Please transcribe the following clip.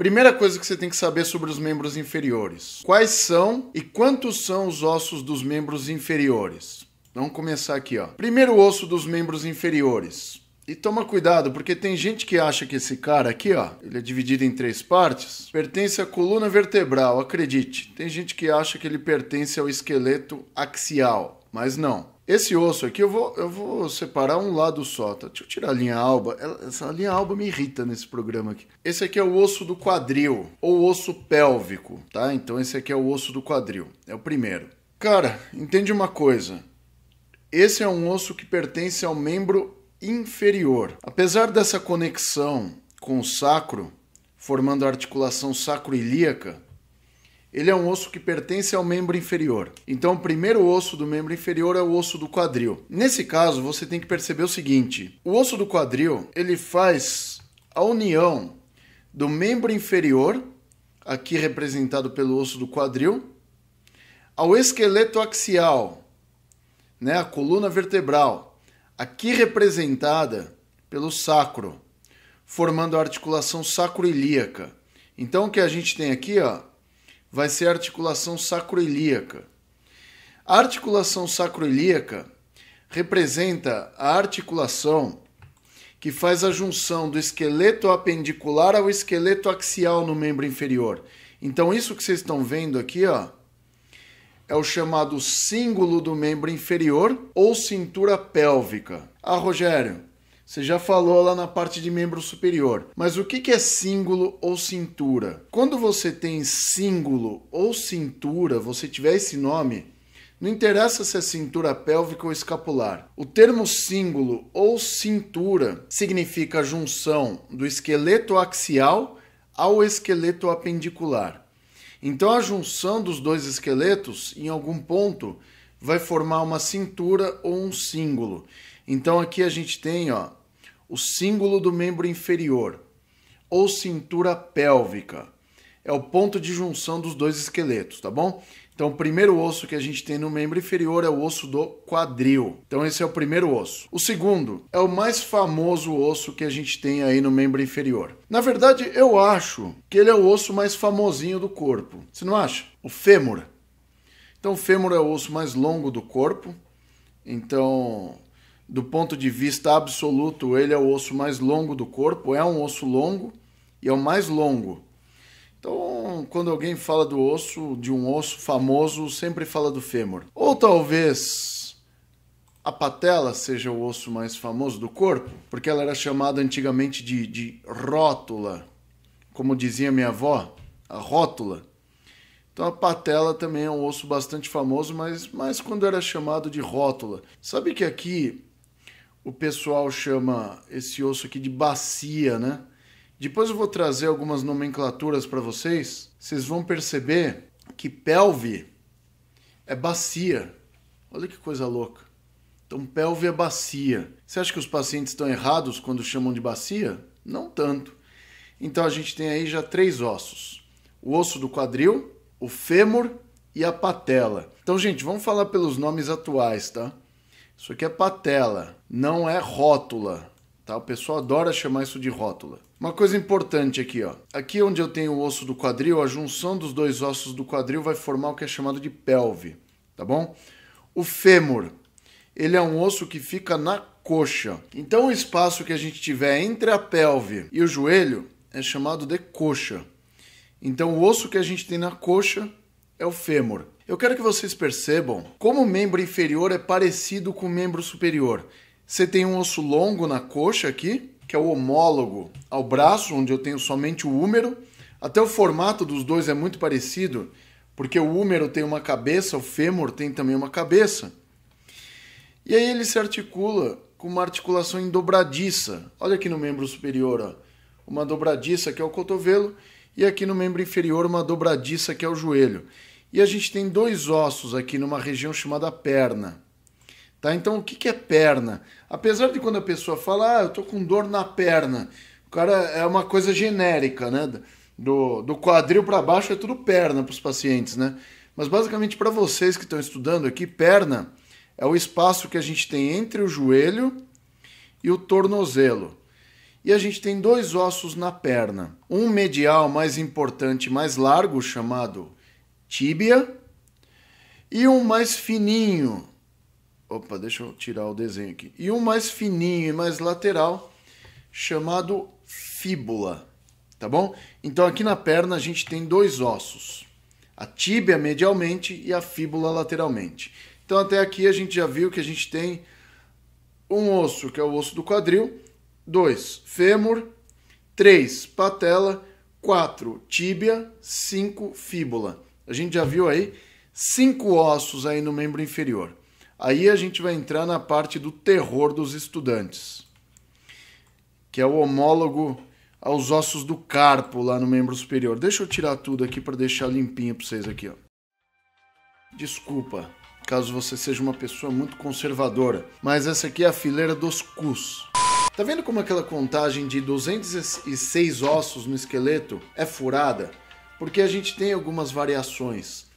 Primeira coisa que você tem que saber sobre os membros inferiores: quais são e quantos são os ossos dos membros inferiores? Vamos começar aqui, ó. Primeiro osso dos membros inferiores. E toma cuidado, porque tem gente que acha que esse cara aqui, ó, ele é dividido em três partes, pertence à coluna vertebral, acredite. Tem gente que acha que ele pertence ao esqueleto axial, mas não. Esse osso aqui eu vou, eu vou separar um lado só. Tá? Deixa eu tirar a linha alba. Essa linha alba me irrita nesse programa aqui. Esse aqui é o osso do quadril, ou osso pélvico, tá? Então esse aqui é o osso do quadril. É o primeiro. Cara, entende uma coisa. Esse é um osso que pertence ao membro inferior. Apesar dessa conexão com o sacro, formando a articulação sacroilíaca ele é um osso que pertence ao membro inferior. Então, o primeiro osso do membro inferior é o osso do quadril. Nesse caso, você tem que perceber o seguinte: o osso do quadril ele faz a união do membro inferior, aqui representado pelo osso do quadril, ao esqueleto axial, né, a coluna vertebral, aqui representada pelo sacro, formando a articulação sacroiliaca. Então, o que a gente tem aqui, ó, vai ser a articulação sacroiliaca. A articulação sacroiliaca representa a articulação que faz a junção do esqueleto apendicular ao esqueleto axial no membro inferior. Então isso que vocês estão vendo aqui, ó, é o chamado símbolo do membro inferior ou cintura pélvica. Ah, Rogério, você já falou lá na parte de membro superior. Mas o que é cíngulo ou cintura? Quando você tem cíngulo ou cintura, você tiver esse nome, não interessa se é cintura pélvica ou escapular. O termo cíngulo ou cintura significa a junção do esqueleto axial ao esqueleto apendicular. Então, a junção dos dois esqueletos, em algum ponto, vai formar uma cintura ou um cíngulo. Então, aqui a gente tem ó, o símbolo do membro inferior, ou cintura pélvica. É o ponto de junção dos dois esqueletos, tá bom? Então, o primeiro osso que a gente tem no membro inferior é o osso do quadril. Então, esse é o primeiro osso. O segundo é o mais famoso osso que a gente tem aí no membro inferior. Na verdade, eu acho que ele é o osso mais famosinho do corpo. Você não acha? O fêmur. Então, o fêmur é o osso mais longo do corpo. Então, do ponto de vista absoluto, ele é o osso mais longo do corpo, é um osso longo e é o mais longo. Então, quando alguém fala do osso, de um osso famoso, sempre fala do fêmur. Ou talvez a patela seja o osso mais famoso do corpo, porque ela era chamada antigamente de, de rótula, como dizia minha avó, a rótula. Então a patela também é um osso bastante famoso, mas, mas quando era chamado de rótula. Sabe que aqui o pessoal chama esse osso aqui de bacia, né? Depois eu vou trazer algumas nomenclaturas para vocês. Vocês vão perceber que pelve é bacia. Olha que coisa louca. Então, pelve é bacia. Você acha que os pacientes estão errados quando chamam de bacia? Não tanto. Então, a gente tem aí já três ossos: o osso do quadril, o fêmur e a patela. Então, gente, vamos falar pelos nomes atuais, tá? Isso aqui é patela, não é rótula. Tá? O pessoal adora chamar isso de rótula. Uma coisa importante aqui, ó. Aqui onde eu tenho o osso do quadril, a junção dos dois ossos do quadril vai formar o que é chamado de pelve, tá bom? O fêmur, ele é um osso que fica na coxa. Então o espaço que a gente tiver entre a pelve e o joelho é chamado de coxa. Então o osso que a gente tem na coxa é o fêmur. Eu quero que vocês percebam como o membro inferior é parecido com o membro superior. Você tem um osso longo na coxa aqui, que é o homólogo ao braço, onde eu tenho somente o húmero. Até o formato dos dois é muito parecido, porque o húmero tem uma cabeça, o fêmur tem também uma cabeça. E aí ele se articula com uma articulação em dobradiça. Olha aqui no membro superior, ó. uma dobradiça que é o cotovelo, e aqui no membro inferior, uma dobradiça que é o joelho. E a gente tem dois ossos aqui numa região chamada perna. Tá? Então, o que é perna? Apesar de quando a pessoa fala, ah, eu tô com dor na perna, o cara é uma coisa genérica, né? Do, do quadril para baixo é tudo perna para os pacientes, né? Mas basicamente para vocês que estão estudando aqui, perna é o espaço que a gente tem entre o joelho e o tornozelo. E a gente tem dois ossos na perna, um medial mais importante, mais largo, chamado tíbia e um mais fininho. Opa, deixa eu tirar o desenho aqui. E um mais fininho e mais lateral, chamado fíbula, tá bom? Então aqui na perna a gente tem dois ossos, a tíbia medialmente e a fíbula lateralmente. Então até aqui a gente já viu que a gente tem um osso, que é o osso do quadril, dois, fêmur, três, patela, quatro, tíbia, cinco, fíbula. A gente já viu aí cinco ossos aí no membro inferior. Aí a gente vai entrar na parte do terror dos estudantes, que é o homólogo aos ossos do carpo lá no membro superior. Deixa eu tirar tudo aqui para deixar limpinho para vocês aqui, ó. Desculpa, caso você seja uma pessoa muito conservadora, mas essa aqui é a fileira dos cus. Tá vendo como aquela contagem de 206 ossos no esqueleto é furada? porque a gente tem algumas variações.